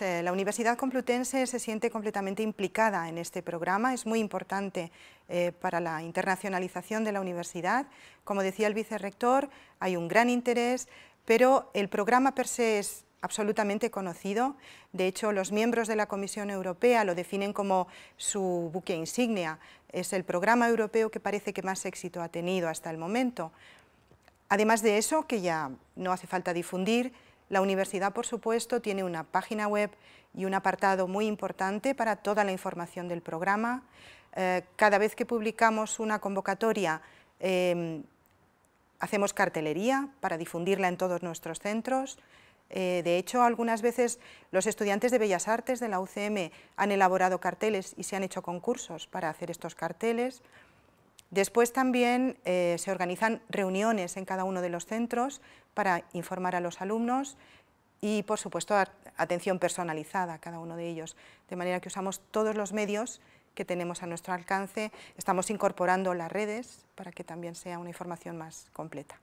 Eh, la Universidad Complutense se siente completamente implicada en este programa, es muy importante eh, para la internacionalización de la universidad. Como decía el vicerrector, hay un gran interés, pero el programa per se es absolutamente conocido. De hecho, los miembros de la Comisión Europea lo definen como su buque insignia. Es el programa europeo que parece que más éxito ha tenido hasta el momento. Además de eso, que ya no hace falta difundir, la universidad, por supuesto, tiene una página web y un apartado muy importante para toda la información del programa. Eh, cada vez que publicamos una convocatoria, em, hacemos cartelería para difundirla en todos nuestros centros. Eh, de hecho, algunas veces los estudiantes de Bellas Artes de la UCM han elaborado carteles y se han hecho concursos para hacer estos carteles. Después también eh, se organizan reuniones en cada uno de los centros para informar a los alumnos y, por supuesto, atención personalizada a cada uno de ellos, de manera que usamos todos los medios que tenemos a nuestro alcance. Estamos incorporando las redes para que también sea una información más completa.